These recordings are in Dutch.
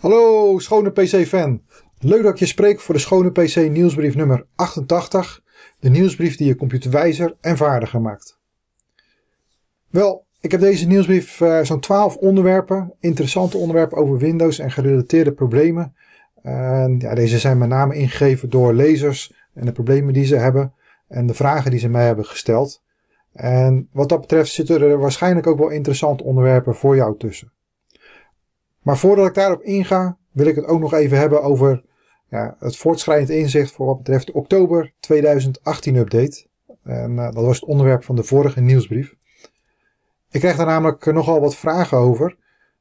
Hallo schone PC-fan. Leuk dat je spreek voor de schone PC nieuwsbrief nummer 88. De nieuwsbrief die je computer wijzer en vaardiger maakt. Wel, ik heb deze nieuwsbrief eh, zo'n 12 onderwerpen, interessante onderwerpen over Windows en gerelateerde problemen. ja, deze zijn met name ingegeven door lezers en de problemen die ze hebben en de vragen die ze mij hebben gesteld. En wat dat betreft zitten er waarschijnlijk ook wel interessante onderwerpen voor jou tussen. Maar voordat ik daarop inga, wil ik het ook nog even hebben over ja, het voortschrijdend inzicht voor wat betreft de oktober 2018 update. En eh, dat was het onderwerp van de vorige nieuwsbrief. Ik kreeg daar namelijk eh, nogal wat vragen over.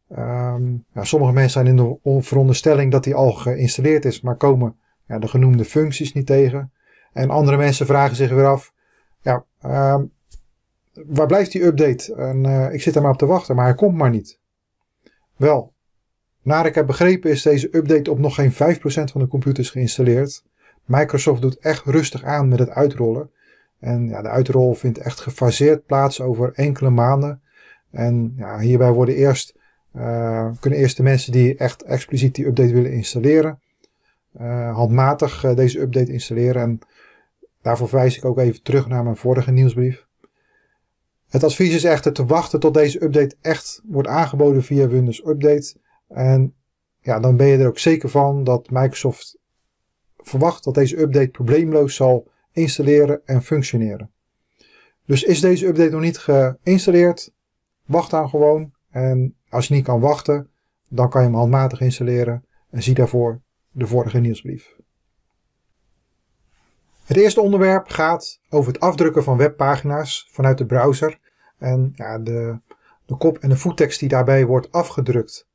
Ehm, ja, sommige mensen zijn in de veronderstelling dat die al geïnstalleerd is, maar komen ja, de genoemde functies niet tegen. En andere mensen vragen zich weer af, ja, ehm, waar blijft die update? En eh, ik zit er maar op te wachten, maar hij komt maar niet. Wel, naar ik heb begrepen is deze update op nog geen 5% van de computers geïnstalleerd. Microsoft doet echt rustig aan met het uitrollen. En ja, de uitrol vindt echt gefaseerd plaats over enkele maanden. En ja, hierbij worden eerst, eh, kunnen eerst de mensen die echt expliciet die update willen installeren, eh, handmatig eh, deze update installeren. En daarvoor wijs ik ook even terug naar mijn vorige nieuwsbrief. Het advies is echter te wachten tot deze update echt wordt aangeboden via Windows Update. En ja, dan ben je er ook zeker van dat Microsoft verwacht dat deze update probleemloos zal installeren en functioneren. Dus is deze update nog niet geïnstalleerd, wacht dan gewoon. En als je niet kan wachten, dan kan je hem handmatig installeren en zie daarvoor de vorige nieuwsbrief. Het eerste onderwerp gaat over het afdrukken van webpagina's vanuit de browser en ja, de, de kop- en de voettekst die daarbij wordt afgedrukt.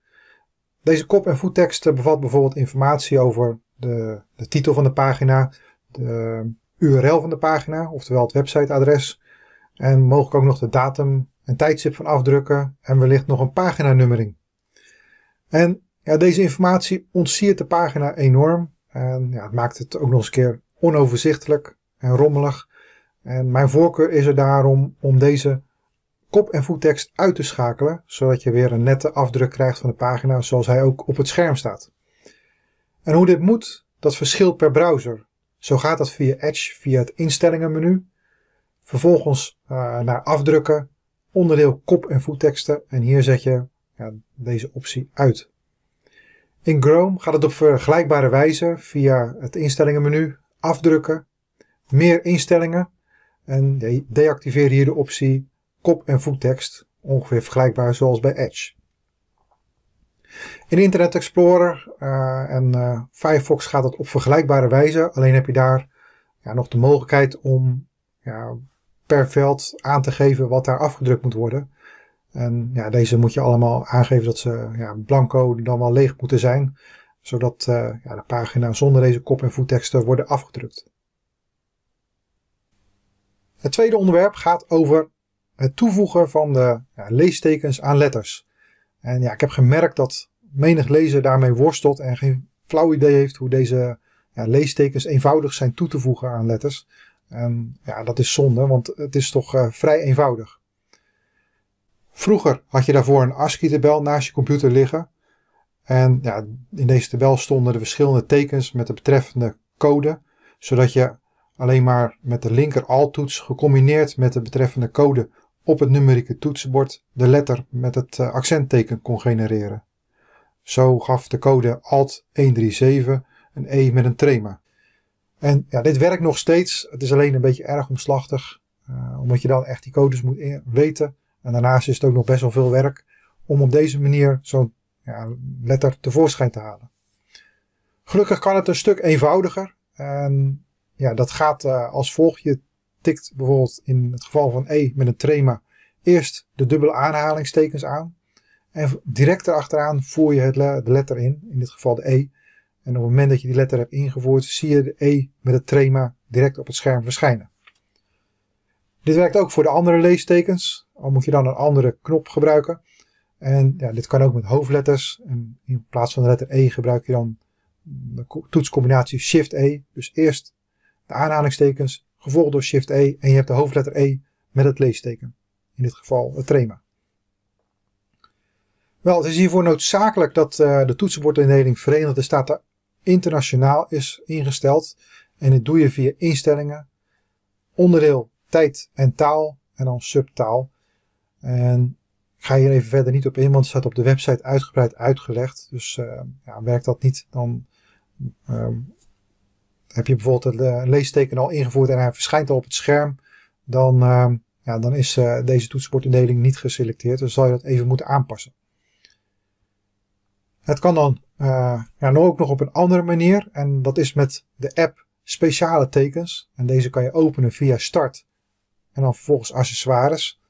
Deze kop- en voettekst eh, bevat bijvoorbeeld informatie over de, de titel van de pagina, de URL van de pagina, oftewel het websiteadres, en mogelijk ook nog de datum en tijdstip van afdrukken en wellicht nog een paginanummering. En ja, deze informatie ontsiert de pagina enorm en ja, het maakt het ook nog eens een keer onoverzichtelijk en rommelig. En mijn voorkeur is er daarom om deze kop- en voettekst uit te schakelen, zodat je weer een nette afdruk krijgt van de pagina zoals hij ook op het scherm staat. En hoe dit moet, dat verschilt per browser. Zo gaat dat via Edge, via het instellingenmenu, vervolgens eh, naar afdrukken, onderdeel kop- en voetteksten en hier zet je ja, deze optie uit. In Chrome gaat het op vergelijkbare wijze via het instellingenmenu, afdrukken, meer instellingen en deactiveer hier de optie kop- en voettekst, ongeveer vergelijkbaar zoals bij Edge. In Internet Explorer eh, en eh, Firefox gaat het op vergelijkbare wijze, alleen heb je daar ja, nog de mogelijkheid om ja, per veld aan te geven wat daar afgedrukt moet worden. En ja, deze moet je allemaal aangeven dat ze ja, blanco dan wel leeg moeten zijn, zodat eh, ja, de pagina zonder deze kop- en voetteksten worden afgedrukt. Het tweede onderwerp gaat over het toevoegen van de ja, leestekens aan letters. En ja, ik heb gemerkt dat menig lezer daarmee worstelt en geen flauw idee heeft hoe deze ja, leestekens eenvoudig zijn toe te voegen aan letters. En ja, dat is zonde, want het is toch eh, vrij eenvoudig. Vroeger had je daarvoor een ASCII-tabel naast je computer liggen. En ja, in deze tabel stonden de verschillende tekens met de betreffende code, zodat je alleen maar met de linker alt-toets gecombineerd met de betreffende code op het numerieke toetsenbord de letter met het eh, accentteken kon genereren. Zo gaf de code Alt 137 een E met een trema. En ja, dit werkt nog steeds. Het is alleen een beetje erg omslachtig. Eh, omdat je dan echt die codes moet e- weten. En daarnaast is het ook nog best wel veel werk om op deze manier zo'n ja, letter tevoorschijn te halen. Gelukkig kan het een stuk eenvoudiger. En ja, dat gaat eh, als volgt. Je tikt bijvoorbeeld in het geval van E met een trema eerst de dubbele aanhalingstekens aan. En direct erachteraan voer je het de letter in, in dit geval de E. En op het moment dat je die letter hebt ingevoerd, zie je de E met het trema direct op het scherm verschijnen. Dit werkt ook voor de andere leestekens, al moet je dan een andere knop gebruiken. En ja, dit kan ook met hoofdletters. En in plaats van de letter E gebruik je dan de toetscombinatie Shift-E. Dus eerst de aanhalingstekens, gevolgd door Shift E en je hebt de hoofdletter E met het leesteken. In dit geval het trema. Wel, het is hiervoor noodzakelijk dat uh, de toetsenbordindeling Verenigde Staten internationaal is ingesteld. En dit doe je via instellingen, onderdeel tijd en taal en dan subtaal. En ik ga hier even verder niet op in, want het staat op de website uitgebreid uitgelegd. Dus uh, ja, werkt dat niet, dan ehm, heb je bijvoorbeeld het eh, leesteken al ingevoerd en hij verschijnt al op het scherm, dan, ehm, ja, dan is eh, deze toetsenbordindeling niet geselecteerd. Dus zal je dat even moeten aanpassen. Het kan dan eh, ja, ook nog op een andere manier. En dat is met de app speciale tekens. En deze kan je openen via start en dan vervolgens accessoires.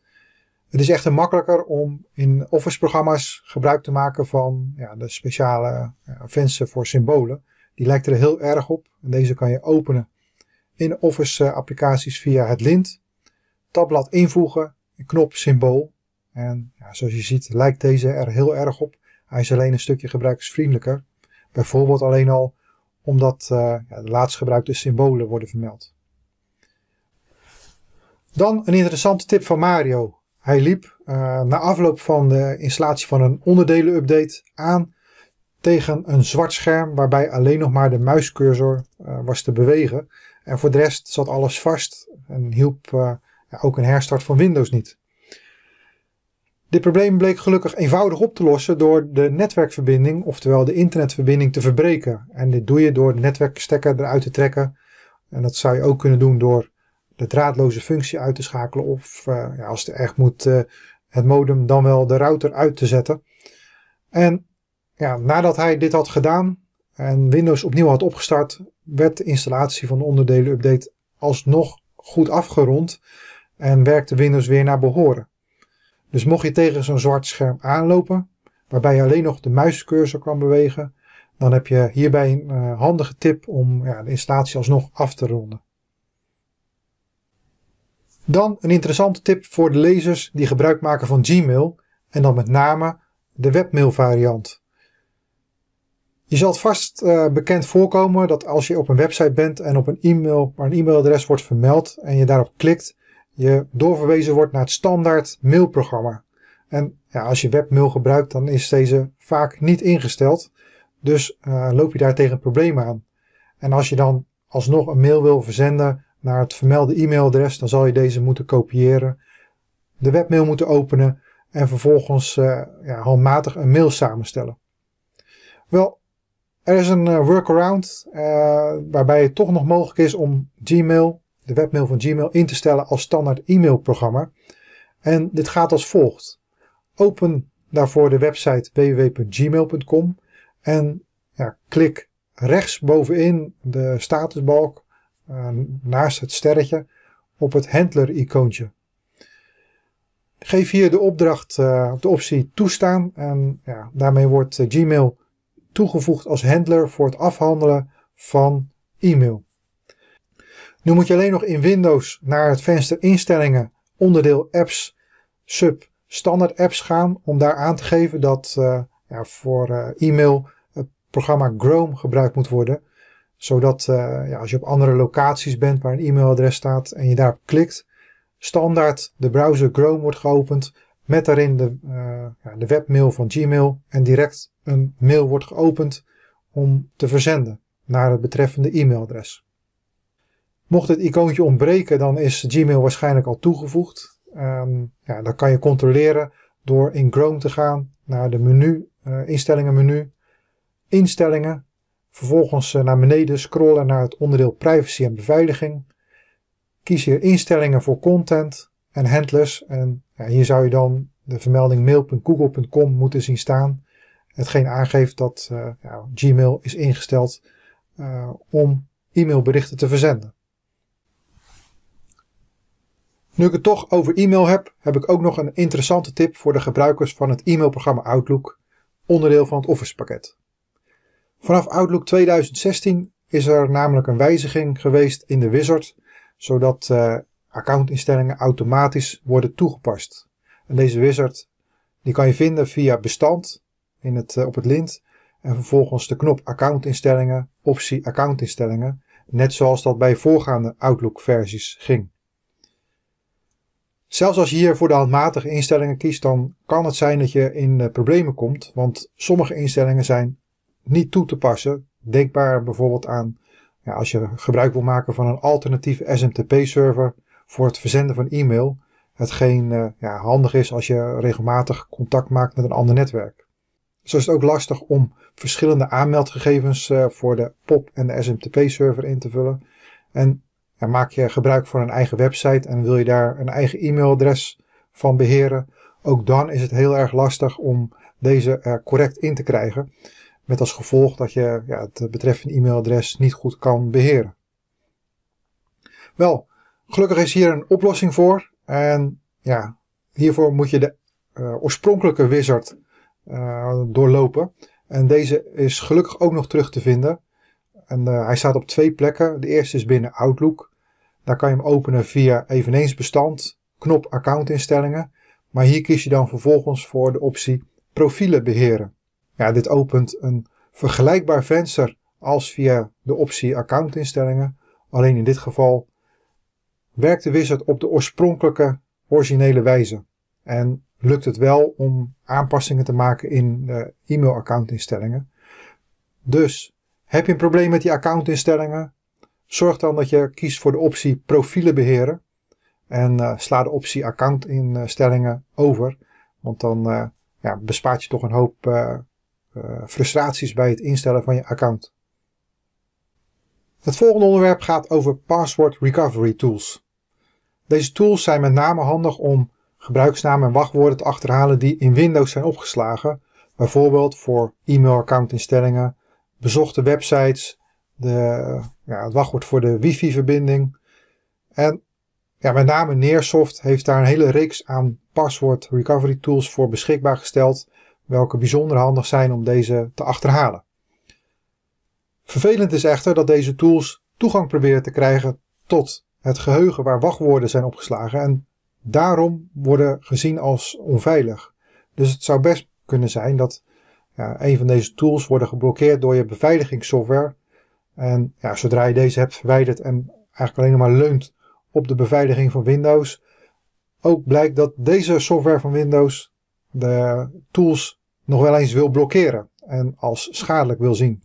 Het is echt makkelijker om in Office programma's gebruik te maken van ja, de speciale ja, voor symbolen. Die lijkt er heel erg op. En deze kan je openen in Office eh, applicaties via het lint. Tabblad invoegen, knop symbool. En ja, zoals je ziet lijkt deze er heel erg op. Hij is alleen een stukje gebruikersvriendelijker. Bijvoorbeeld alleen al omdat eh, ja, de laatst gebruikte symbolen worden vermeld. Dan een interessante tip van Mario. Hij liep eh, na afloop van de installatie van een onderdelen-update aan tegen een zwart scherm waarbij alleen nog maar de muiscursor eh, was te bewegen. En voor de rest zat alles vast en hielp eh, ook een herstart van Windows niet. Dit probleem bleek gelukkig eenvoudig op te lossen door de netwerkverbinding, oftewel de internetverbinding, te verbreken. En dit doe je door de netwerkstekker eruit te trekken. En dat zou je ook kunnen doen door de draadloze functie uit te schakelen of eh, ja, als het echt moet het modem dan wel de router uit te zetten. En ja, nadat hij dit had gedaan en Windows opnieuw had opgestart, werd de installatie van de onderdelen-update alsnog goed afgerond en werkte Windows weer naar behoren. Dus mocht je tegen zo'n zwart scherm aanlopen, waarbij je alleen nog de muiscursor kan bewegen, dan heb je hierbij een eh, handige tip om ja, de installatie alsnog af te ronden. Dan een interessante tip voor de lezers die gebruik maken van Gmail en dan met name de webmail variant. Je zal het vast eh, bekend voorkomen dat als je op een website bent en op een e-mail waar een e-mailadres wordt vermeld en je daarop klikt, je doorverwezen wordt naar het standaard mailprogramma. En ja, als je webmail gebruikt, dan is deze vaak niet ingesteld. Dus eh, loop je daar tegen problemen probleem aan. En als je dan alsnog een mail wil verzenden naar het vermelde e-mailadres, dan zal je deze moeten kopiëren, de webmail moeten openen en vervolgens eh, ja, handmatig een mail samenstellen. Wel, er is een eh, workaround eh, waarbij het toch nog mogelijk is om Gmail, de webmail van Gmail, in te stellen als standaard e-mailprogramma. En dit gaat als volgt. Open daarvoor de website www.gmail.com en ja, klik rechts bovenin de statusbalk eh, naast het sterretje op het handler-icoontje. Geef hier de opdracht, op de optie toestaan en ja, daarmee wordt Gmail toegevoegd als handler voor het afhandelen van e-mail. Nu moet je alleen nog in Windows naar het venster instellingen onderdeel apps sub standaard apps gaan om daar aan te geven dat eh, ja, voor eh, e-mail het programma Chrome gebruikt moet worden. Zodat eh, ja, als je op andere locaties bent waar een e-mailadres staat en je daarop klikt, standaard de browser Chrome wordt geopend met daarin de, eh, ja, de webmail van Gmail en direct een mail wordt geopend om te verzenden naar het betreffende e-mailadres. Mocht het icoontje ontbreken, dan is Gmail waarschijnlijk al toegevoegd. Um, ja, dat kan je controleren door in Chrome te gaan naar de menu, uh, eh, instellingen menu, instellingen. Vervolgens eh, naar beneden scrollen naar het onderdeel privacy en beveiliging. Kies hier instellingen voor content en handlers. En ja, hier zou je dan de vermelding mail.google.com moeten zien staan. Hetgeen aangeeft dat eh, ja, Gmail is ingesteld eh, om e-mailberichten te verzenden. Nu ik het toch over e-mail heb, heb ik ook nog een interessante tip voor de gebruikers van het e-mailprogramma Outlook, onderdeel van het Office pakket. Vanaf Outlook 2016 is er namelijk een wijziging geweest in de wizard, zodat eh, accountinstellingen automatisch worden toegepast. En deze wizard die kan je vinden via bestand in het, eh, op het lint en vervolgens de knop accountinstellingen, optie accountinstellingen, net zoals dat bij voorgaande Outlook versies ging. Zelfs als je hier voor de handmatige instellingen kiest, dan kan het zijn dat je in eh, problemen komt, want sommige instellingen zijn niet toe te passen. Denkbaar bijvoorbeeld aan ja, als je gebruik wil maken van een alternatieve SMTP-server, voor het verzenden van e-mail. Hetgeen eh, ja, handig is als je regelmatig contact maakt met een ander netwerk. Zo is het ook lastig om verschillende aanmeldgegevens eh, voor de POP en de SMTP-server in te vullen. En maak je gebruik van een eigen website en wil je daar een eigen e-mailadres van beheren. Ook dan is het heel erg lastig om deze eh, correct in te krijgen. Met als gevolg dat je ja, het betreffende e-mailadres niet goed kan beheren. Wel, Gelukkig is hier een oplossing voor. En ja, hiervoor moet je de eh, oorspronkelijke wizard eh, doorlopen. En deze is gelukkig ook nog terug te vinden. En eh, hij staat op twee plekken. De eerste is binnen Outlook. Daar kan je hem openen via eveneens bestand, knop accountinstellingen. Maar hier kies je dan vervolgens voor de optie profielen beheren. Ja, dit opent een vergelijkbaar venster als via de optie accountinstellingen. Alleen in dit geval werkte Wizard op de oorspronkelijke originele wijze. En lukt het wel om aanpassingen te maken in de eh, e-mail-accountinstellingen. Dus heb je een probleem met die accountinstellingen? Zorg dan dat je kiest voor de optie profielen beheren. En eh, sla de optie accountinstellingen over. Want dan eh, ja, bespaart je toch een hoop frustraties bij het instellen van je account. Het volgende onderwerp gaat over password recovery tools. Deze tools zijn met name handig om gebruiksnamen en wachtwoorden te achterhalen die in Windows zijn opgeslagen, bijvoorbeeld voor e-mailaccountinstellingen, bezochte websites, de, ja, het wachtwoord voor de wifi-verbinding. En ja, met name Neersoft heeft daar een hele reeks aan password recovery tools voor beschikbaar gesteld, welke bijzonder handig zijn om deze te achterhalen. Vervelend is echter dat deze tools toegang proberen te krijgen tot het geheugen waar wachtwoorden zijn opgeslagen en daarom worden gezien als onveilig. Dus het zou best kunnen zijn dat ja, een van deze tools worden geblokkeerd door je beveiligingssoftware. En ja, zodra je deze hebt verwijderd en eigenlijk alleen nog maar leunt op de beveiliging van Windows, ook blijkt dat deze software van Windows de tools nog wel eens wil blokkeren en als schadelijk wil zien.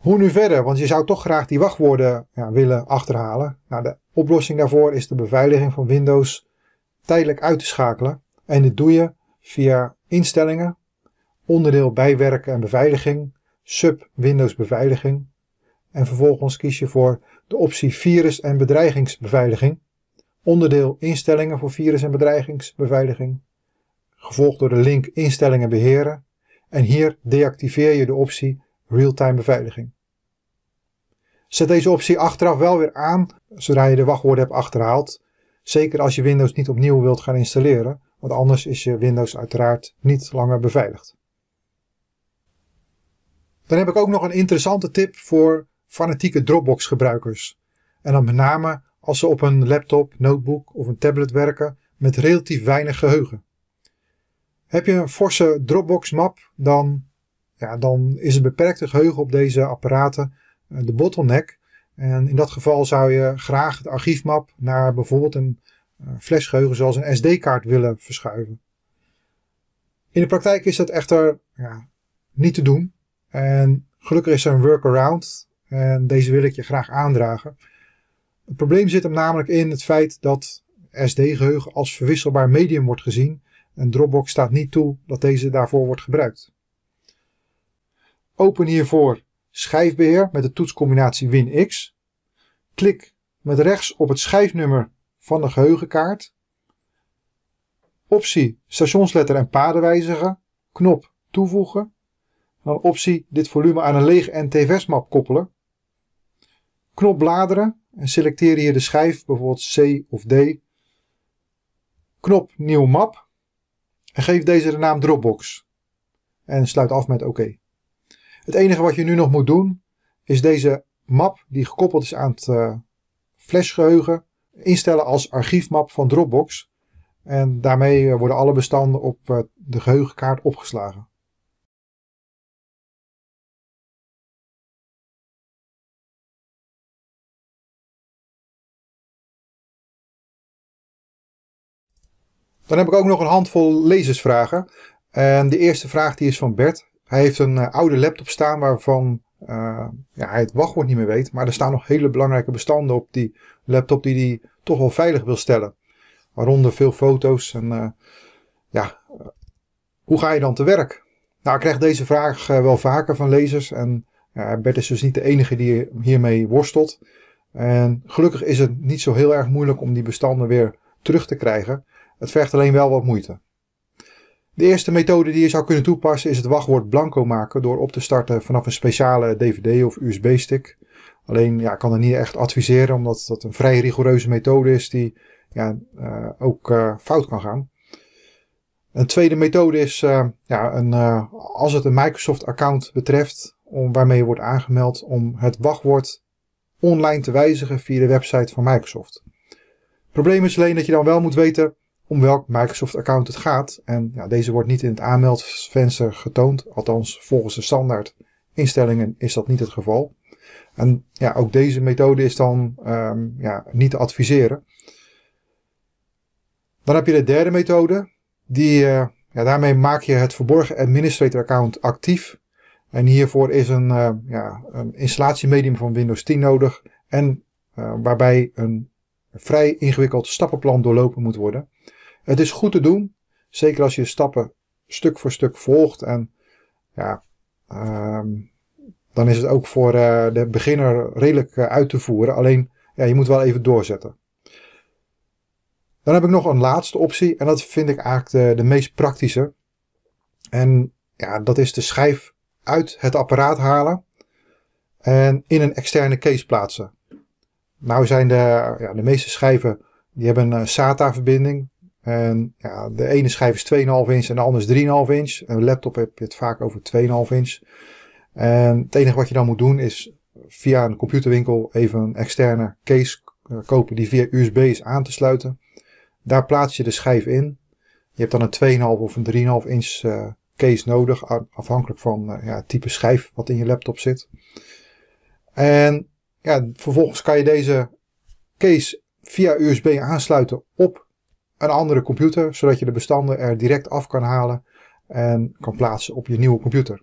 Hoe nu verder? Want je zou toch graag die wachtwoorden ja, willen achterhalen. Nou, de oplossing daarvoor is de beveiliging van Windows tijdelijk uit te schakelen. En dit doe je via instellingen, onderdeel bijwerken en beveiliging, sub Windows beveiliging. En vervolgens kies je voor de optie virus- en bedreigingsbeveiliging. Onderdeel instellingen voor virus- en bedreigingsbeveiliging. Gevolgd door de link instellingen beheren. En hier deactiveer je de optie real-time beveiliging. Zet deze optie achteraf wel weer aan zodra je de wachtwoorden hebt achterhaald. Zeker als je Windows niet opnieuw wilt gaan installeren, want anders is je Windows uiteraard niet langer beveiligd. Dan heb ik ook nog een interessante tip voor fanatieke Dropbox gebruikers. En dan met name als ze op een laptop, notebook of een tablet werken met relatief weinig geheugen. Heb je een forse Dropbox map, dan ja, dan is het beperkte geheugen op deze apparaten eh, de bottleneck. En in dat geval zou je graag de archiefmap naar bijvoorbeeld een eh, flashgeheugen zoals een SD-kaart willen verschuiven. In de praktijk is dat echter ja, niet te doen. En gelukkig is er een workaround en deze wil ik je graag aandragen. Het probleem zit hem namelijk in het feit dat SD-geheugen als verwisselbaar medium wordt gezien en Dropbox staat niet toe dat deze daarvoor wordt gebruikt. Open hiervoor schijfbeheer met de toetscombinatie WinX. Klik met rechts op het schijfnummer van de geheugenkaart. Optie stationsletter en paden wijzigen. Knop toevoegen. Dan optie dit volume aan een lege NTFS-map koppelen. Knop bladeren en selecteer hier de schijf, bijvoorbeeld C of D. Knop nieuw map en geef deze de naam Dropbox. En sluit af met OK. Het enige wat je nu nog moet doen is deze map die gekoppeld is aan het uh, eh, flashgeheugen instellen als archiefmap van Dropbox. En daarmee eh, worden alle bestanden op eh, de geheugenkaart opgeslagen. Dan heb ik ook nog een handvol lezersvragen. En de eerste vraag die is van Bert. Hij heeft een eh, oude laptop staan waarvan eh, ja, hij het wachtwoord niet meer weet. Maar er staan nog hele belangrijke bestanden op die laptop die hij toch wel veilig wil stellen. Waaronder veel foto's en eh, ja, hoe ga je dan te werk? Nou, ik krijg deze vraag wel vaker van lezers en Bert is dus niet de enige die hiermee worstelt. En gelukkig is het niet zo heel erg moeilijk om die bestanden weer terug te krijgen. Het vergt alleen wel wat moeite. De eerste methode die je zou kunnen toepassen is het wachtwoord blanco maken door op te starten vanaf een speciale DVD of USB-stick. Alleen ja, ik kan het niet echt adviseren omdat dat een vrij rigoureuze methode is die ja, eh, ook eh, fout kan gaan. Een tweede methode is, eh, ja, een, als het een Microsoft-account betreft, om, waarmee je wordt aangemeld, om het wachtwoord online te wijzigen via de website van Microsoft. Het probleem is alleen dat je dan wel moet weten om welk Microsoft-account het gaat. En ja, deze wordt niet in het aanmeldvenster getoond, althans volgens de standaard instellingen is dat niet het geval. En ja, ook deze methode is dan ehm, ja, niet te adviseren. Dan heb je de derde methode. Die, eh, ja, daarmee maak je het verborgen administrator account actief. En hiervoor is een, eh, ja, een installatiemedium van Windows 10 nodig. En eh, waarbij een vrij ingewikkeld stappenplan doorlopen moet worden. Het is goed te doen, zeker als je stappen stuk voor stuk volgt. En ja, ehm, dan is het ook voor eh, de beginner redelijk eh, uit te voeren. Alleen, ja, je moet wel even doorzetten. Dan heb ik nog een laatste optie en dat vind ik eigenlijk de, de meest praktische. En ja, dat is de schijf uit het apparaat halen en in een externe case plaatsen. Nou zijn de, ja, de meeste schijven, die hebben een SATA-verbinding. En ja, de ene schijf is 2,5 inch en de andere is 3,5 inch. Een laptop heb je het vaak over 2,5 inch. En het enige wat je dan moet doen is via een computerwinkel even een externe case eh, kopen die via USB is aan te sluiten. Daar plaats je de schijf in. Je hebt dan een 2,5 of een 3,5 inch eh, case nodig, afhankelijk van eh, ja, het type schijf wat in je laptop zit. En ja, vervolgens kan je deze case via USB aansluiten op een andere computer, zodat je de bestanden er direct af kan halen en kan plaatsen op je nieuwe computer.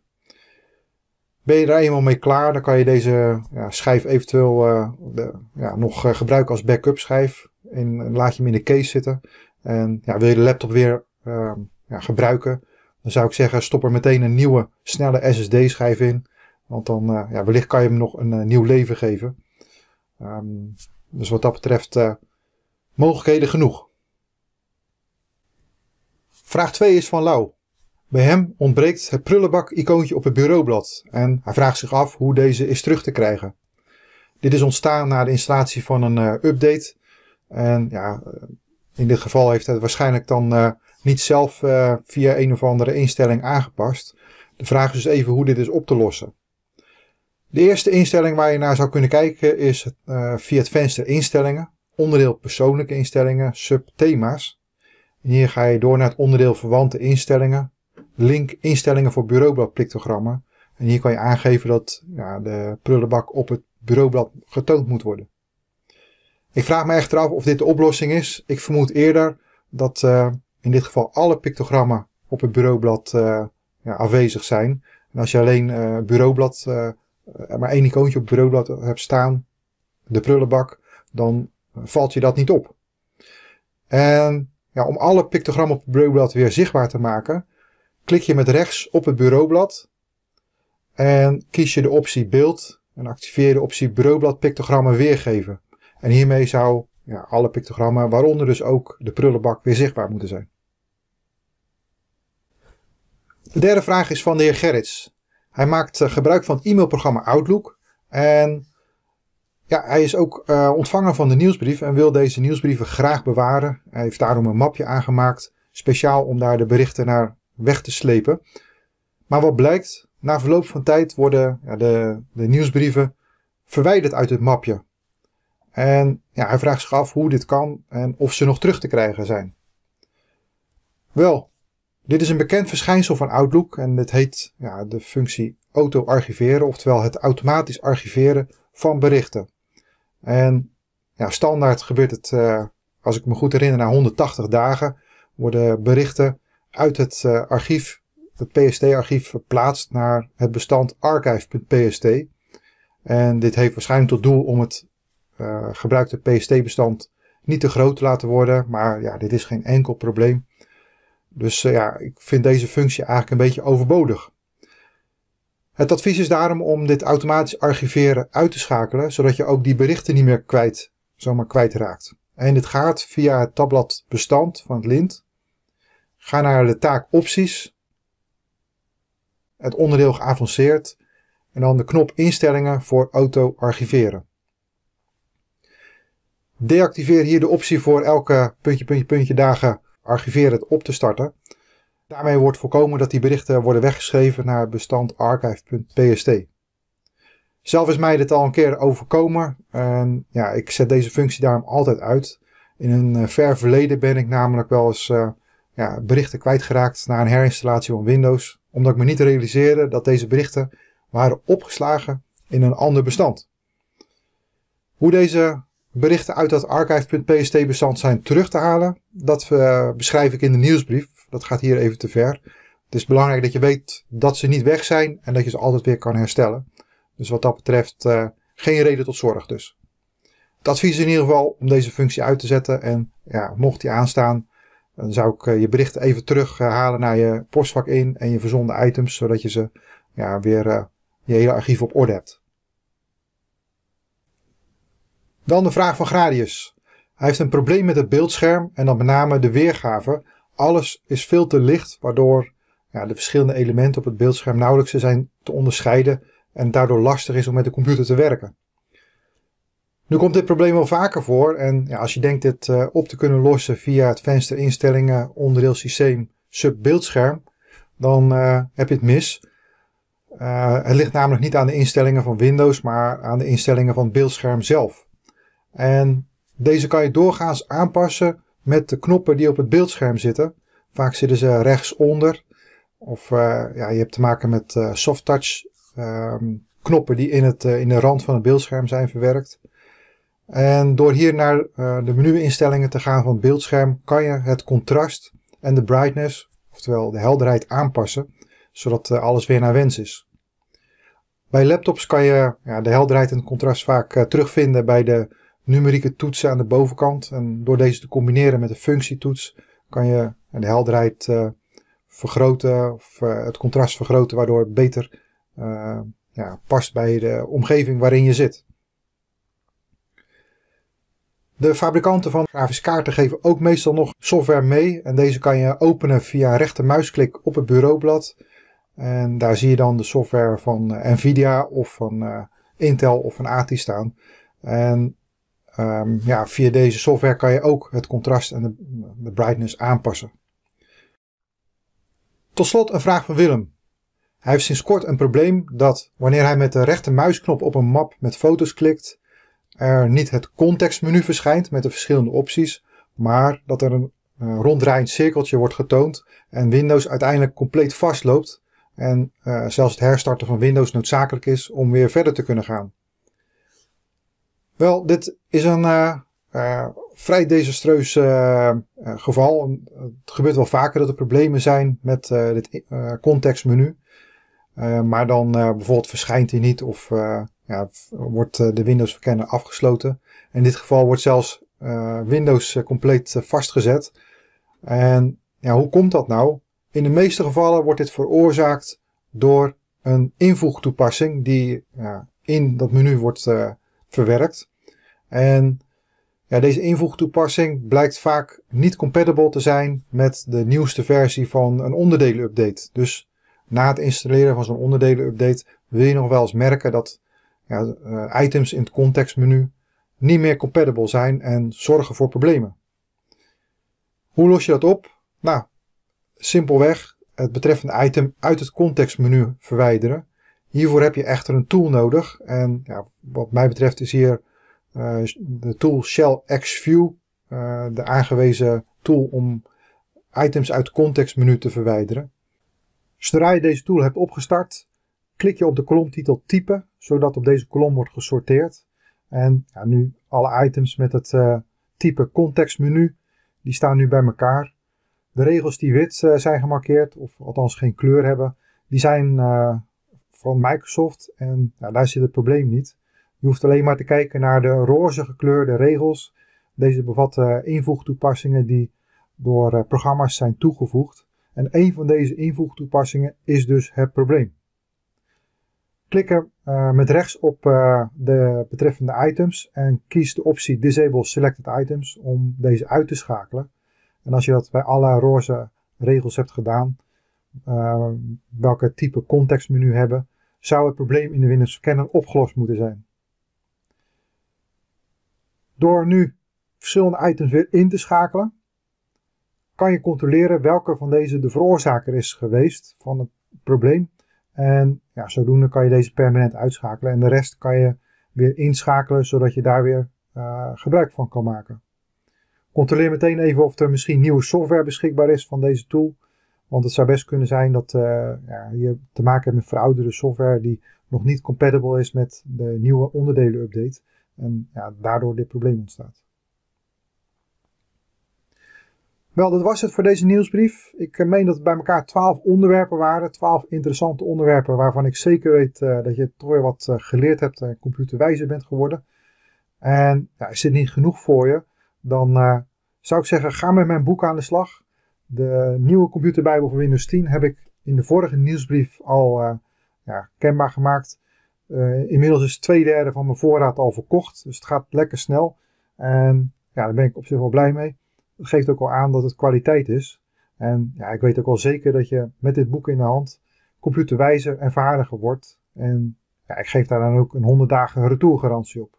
Ben je er eenmaal mee klaar, dan kan je deze ja, schijf eventueel eh, de, ja, nog eh, gebruiken als backup schijf. En laat je hem in de case zitten. En ja, wil je de laptop weer ehm, gebruiken, dan zou ik zeggen stop er meteen een nieuwe snelle SSD schijf in. Want dan eh, wellicht kan je hem nog een nieuw leven geven. Ehm, dus wat dat betreft mogelijkheden genoeg. Vraag 2 is van Lau. Bij hem ontbreekt het prullenbak-icoontje op het bureaublad en hij vraagt zich af hoe deze is terug te krijgen. Dit is ontstaan na de installatie van een eh, update. En ja, eh, in dit geval heeft hij het waarschijnlijk dan eh, niet zelf via een of andere instelling aangepast. De vraag is dus even hoe dit is op te lossen. De eerste instelling waar je naar zou kunnen kijken is via het venster instellingen, onderdeel persoonlijke instellingen, subthema's hier ga je door naar het onderdeel verwante instellingen. Link instellingen voor bureaublad pictogrammen. En hier kan je aangeven dat ja, de prullenbak op het bureaublad getoond moet worden. Ik vraag me echter af of dit de oplossing is. Ik vermoed eerder dat eh, in dit geval alle pictogrammen op het bureaublad uh, ja, aanwezig zijn. En als je alleen uh, bureaublad, maar één icoontje op het bureaublad hebt staan, de prullenbak, dan valt je dat niet op. En ja, om alle pictogrammen op het bureaublad weer zichtbaar te maken, klik je met rechts op het bureaublad en kies je de optie beeld en activeer de optie bureaublad pictogrammen weergeven. En hiermee zou ja, alle pictogrammen, waaronder dus ook de prullenbak, weer zichtbaar moeten zijn. De derde vraag is van de heer Gerrits. Hij maakt eh, gebruik van het e-mailprogramma Outlook en ja, hij is ook eh, ontvanger van de nieuwsbrief en wil deze nieuwsbrieven graag bewaren. Hij heeft daarom een mapje aangemaakt, speciaal om daar de berichten naar weg te slepen. Maar wat blijkt, na verloop van tijd worden ja, de, de nieuwsbrieven verwijderd uit het mapje. En ja, hij vraagt zich af hoe dit kan en of ze nog terug te krijgen zijn. Wel, dit is een bekend verschijnsel van Outlook en dit heet ja, de functie auto-archiveren, oftewel het automatisch archiveren van berichten. En ja, standaard gebeurt het, eh, als ik me goed herinner, na 180 dagen worden berichten uit het eh, archief, het PST-archief, verplaatst naar het bestand archive.pst. En dit heeft waarschijnlijk tot doel om het uh, gebruikte PST-bestand niet te groot te laten worden. Maar ja, dit is geen enkel probleem. Dus ja, ik vind deze functie eigenlijk een beetje overbodig. Het advies is daarom om dit automatisch archiveren uit te schakelen, zodat je ook die berichten niet meer kwijt, zomaar kwijtraakt. En dit gaat via het tabblad bestand van het lint. Ga naar de taak opties, het onderdeel geavanceerd en dan de knop instellingen voor auto archiveren. Deactiveer hier de optie voor elke puntje, puntje, puntje dagen archiveren op te starten. Daarmee wordt voorkomen dat die berichten worden weggeschreven naar bestand archive.pst. Zelf is mij dit al een keer overkomen. En ja, ik zet deze functie daarom altijd uit. In een eh, ver verleden ben ik namelijk wel eens uh, ja, berichten kwijtgeraakt na een herinstallatie van Windows. Omdat ik me niet realiseerde dat deze berichten waren opgeslagen in een ander bestand. Hoe deze berichten uit dat archive.pst bestand zijn terug te halen, dat eh, beschrijf ik in de nieuwsbrief dat gaat hier even te ver. Het is belangrijk dat je weet dat ze niet weg zijn en dat je ze altijd weer kan herstellen. Dus wat dat betreft eh, geen reden tot zorg dus. Het advies is in ieder geval om deze functie uit te zetten. En ja, mocht die aanstaan, dan zou ik eh, je bericht even terughalen eh, naar je postvak in en je verzonden items, zodat je ze ja, weer je hele archief op orde hebt. Dan de vraag van Gradius. Hij heeft een probleem met het beeldscherm en dan met name de weergave alles is veel te licht, waardoor ja, de verschillende elementen op het beeldscherm nauwelijks zijn te onderscheiden en daardoor lastig is om met de computer te werken. Nu komt dit probleem wel vaker voor en ja, als je denkt dit eh, op te kunnen lossen via het venster instellingen onderdeel systeem Sub Beeldscherm, dan eh, heb je het mis. Eh, het ligt namelijk niet aan de instellingen van Windows, maar aan de instellingen van het beeldscherm zelf. En deze kan je doorgaans aanpassen met de knoppen die op het beeldscherm zitten. Vaak zitten ze rechtsonder. Of eh, ja, je hebt te maken met eh, soft touch ehm, knoppen die in, het, eh, in de rand van het beeldscherm zijn verwerkt. En door hier naar de menuinstellingen te gaan van het beeldscherm kan je het contrast en de brightness, oftewel de helderheid, aanpassen. Zodat alles weer naar wens is. Bij laptops kan je ja, de helderheid en het contrast vaak terugvinden bij de numerieke toetsen aan de bovenkant. En door deze te combineren met de functietoets kan je de helderheid eh, vergroten of eh, het contrast vergroten, waardoor het beter eh, ja, past bij de omgeving waarin je zit. De fabrikanten van grafische kaarten geven ook meestal nog software mee. En deze kan je openen via een rechtermuisklik op het bureaublad. En daar zie je dan de software van Nvidia of van Intel of van ATI staan. En Ehm, ja, via deze software kan je ook het contrast en de, brightness aanpassen. Tot slot een vraag van Willem. Hij heeft sinds kort een probleem dat wanneer hij met de rechte muisknop op een map met foto's klikt, er niet het contextmenu verschijnt met de verschillende opties, maar dat er een uh, ronddraaiend cirkeltje wordt getoond en Windows uiteindelijk compleet vastloopt en eh, zelfs het herstarten van Windows noodzakelijk is om weer verder te kunnen gaan. Wel, dit is een eh, eh, vrij desastreus eh, geval. Het gebeurt wel vaker dat er problemen zijn met dit contextmenu. maar dan bijvoorbeeld verschijnt hij niet of ja, wordt de Windows verkenner afgesloten. In dit geval wordt zelfs Windows compleet vastgezet. En ja, hoe komt dat nou? In de meeste gevallen wordt dit veroorzaakt door een invoegtoepassing die in dat menu wordt verwerkt. En ja, deze invoegtoepassing blijkt vaak niet compatible te zijn met de nieuwste versie van een onderdelenupdate. Dus na het installeren van zo'n onderdelenupdate wil je nog wel eens merken dat ja, eh, items in het contextmenu niet meer compatible zijn en zorgen voor problemen. Hoe los je dat op? Nou, simpelweg het betreffende item uit het contextmenu verwijderen Hiervoor heb je echter een tool nodig. En ja, wat mij betreft is hier eh, de tool Shell XView uh, eh, de aangewezen tool om items uit contextmenu te verwijderen. Zodra je deze tool hebt opgestart, klik je op de kolomtitel typen, zodat op deze kolom wordt gesorteerd. En ja, nu alle items met het eh, type contextmenu, die staan nu bij elkaar. De regels die wit zijn gemarkeerd, of althans geen kleur hebben, die zijn van Microsoft. En nou, daar zit het probleem niet. Je hoeft alleen maar te kijken naar de roze gekleurde regels. Deze bevatten invoegtoepassingen die door eh, programma's zijn toegevoegd. En een van deze invoegtoepassingen is dus het probleem. Klik er eh, met rechts op eh, de betreffende items en kies de optie Disable Selected Items om deze uit te schakelen. En als je dat bij alle roze regels hebt gedaan, eh, welke type contextmenu hebben, zou het probleem in de Windows Scanner opgelost moeten zijn. Door nu verschillende items weer in te schakelen, kan je controleren welke van deze de veroorzaker is geweest van het probleem. En ja, zodoende kan je deze permanent uitschakelen en de rest kan je weer inschakelen, zodat je daar weer eh, gebruik van kan maken. Controleer meteen even of er misschien nieuwe software beschikbaar is van deze tool. Want het zou best kunnen zijn dat eh, ja, je te maken hebt met verouderde software die nog niet compatible is met de nieuwe onderdelen-update. En ja, daardoor dit probleem ontstaat. Wel, dat was het voor deze nieuwsbrief. Ik eh, meen dat het bij elkaar twaalf onderwerpen waren. Twaalf interessante onderwerpen waarvan ik zeker weet eh, dat je toch weer wat geleerd hebt en computerwijzer bent geworden. En ja, is dit niet genoeg voor je, dan zou ik zeggen ga met mijn boek aan de slag. De nieuwe computerbijbel van Windows 10 heb ik in de vorige nieuwsbrief al eh, ja, kenbaar gemaakt. Eh, inmiddels is twee derde van mijn voorraad al verkocht, dus het gaat lekker snel. En ja, daar ben ik op zich wel blij mee. Dat geeft ook al aan dat het kwaliteit is. En ja, ik weet ook wel zeker dat je met dit boek in de hand computerwijzer en vaardiger wordt. En ja, ik geef daar dan ook een 100 dagen retourgarantie op.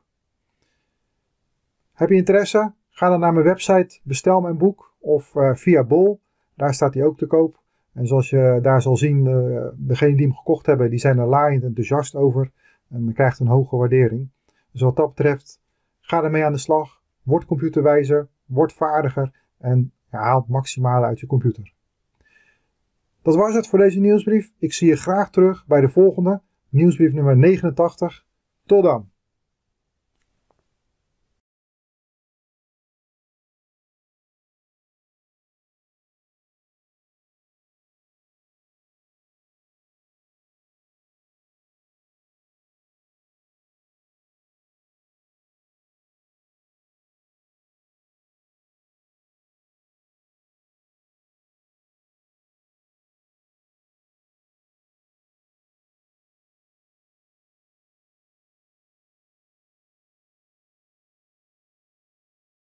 Heb je interesse? Ga dan naar mijn website, bestel mijn boek of eh, via Bol. Daar staat hij ook te koop. En zoals je daar zal zien, eh, degenen die hem gekocht hebben, die zijn er laaiend enthousiast over. En krijgt een hoge waardering. Dus wat dat betreft, ga ermee aan de slag. Word computerwijzer, word vaardiger en haal het maximale uit je computer. Dat was het voor deze nieuwsbrief. Ik zie je graag terug bij de volgende, nieuwsbrief nummer 89. Tot dan!